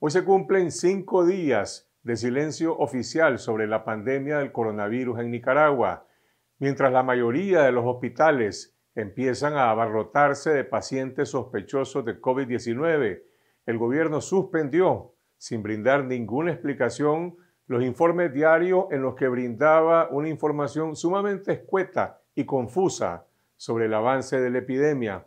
Hoy se cumplen cinco días de silencio oficial sobre la pandemia del coronavirus en Nicaragua, mientras la mayoría de los hospitales empiezan a abarrotarse de pacientes sospechosos de COVID-19. El gobierno suspendió, sin brindar ninguna explicación, los informes diarios en los que brindaba una información sumamente escueta y confusa sobre el avance de la epidemia.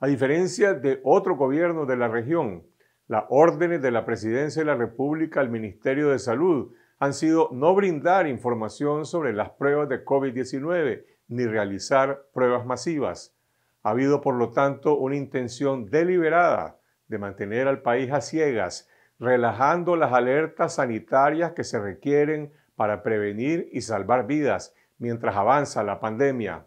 A diferencia de otro gobierno de la región, las órdenes de la Presidencia de la República al Ministerio de Salud han sido no brindar información sobre las pruebas de COVID-19 ni realizar pruebas masivas. Ha habido, por lo tanto, una intención deliberada de mantener al país a ciegas, relajando las alertas sanitarias que se requieren para prevenir y salvar vidas mientras avanza la pandemia.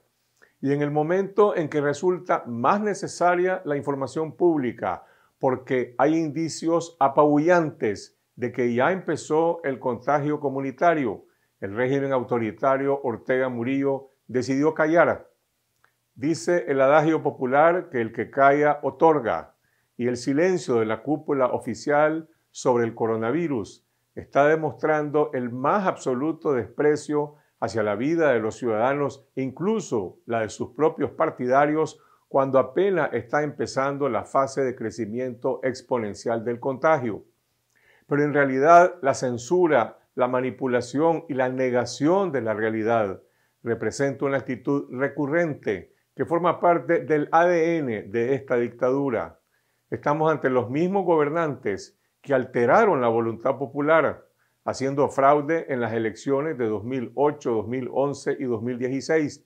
Y en el momento en que resulta más necesaria la información pública porque hay indicios apabullantes de que ya empezó el contagio comunitario. El régimen autoritario Ortega Murillo decidió callar. Dice el adagio popular que el que calla otorga y el silencio de la cúpula oficial sobre el coronavirus está demostrando el más absoluto desprecio hacia la vida de los ciudadanos, incluso la de sus propios partidarios cuando apenas está empezando la fase de crecimiento exponencial del contagio. Pero en realidad la censura, la manipulación y la negación de la realidad representan una actitud recurrente que forma parte del ADN de esta dictadura. Estamos ante los mismos gobernantes que alteraron la voluntad popular, haciendo fraude en las elecciones de 2008, 2011 y 2016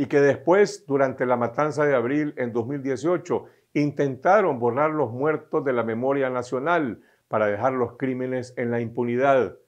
y que después, durante la matanza de abril en 2018, intentaron borrar los muertos de la memoria nacional para dejar los crímenes en la impunidad.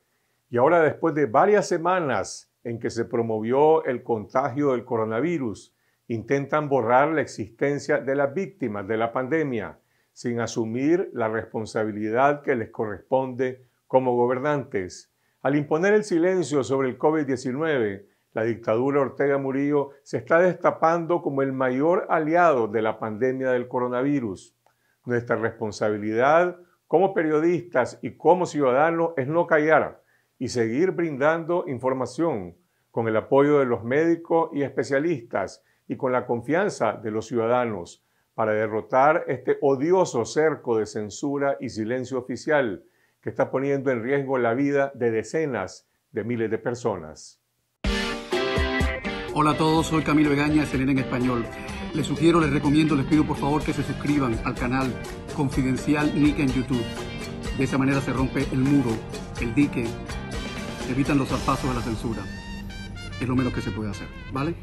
Y ahora, después de varias semanas en que se promovió el contagio del coronavirus, intentan borrar la existencia de las víctimas de la pandemia, sin asumir la responsabilidad que les corresponde como gobernantes. Al imponer el silencio sobre el COVID-19, la dictadura Ortega Murillo se está destapando como el mayor aliado de la pandemia del coronavirus. Nuestra responsabilidad como periodistas y como ciudadanos es no callar y seguir brindando información con el apoyo de los médicos y especialistas y con la confianza de los ciudadanos para derrotar este odioso cerco de censura y silencio oficial que está poniendo en riesgo la vida de decenas de miles de personas. Hola a todos, soy Camilo Egaña, CNN en Español. Les sugiero, les recomiendo, les pido por favor que se suscriban al canal Confidencial Nick en YouTube. De esa manera se rompe el muro, el dique, evitan los zarpazos de la censura. Es lo menos que se puede hacer, ¿vale?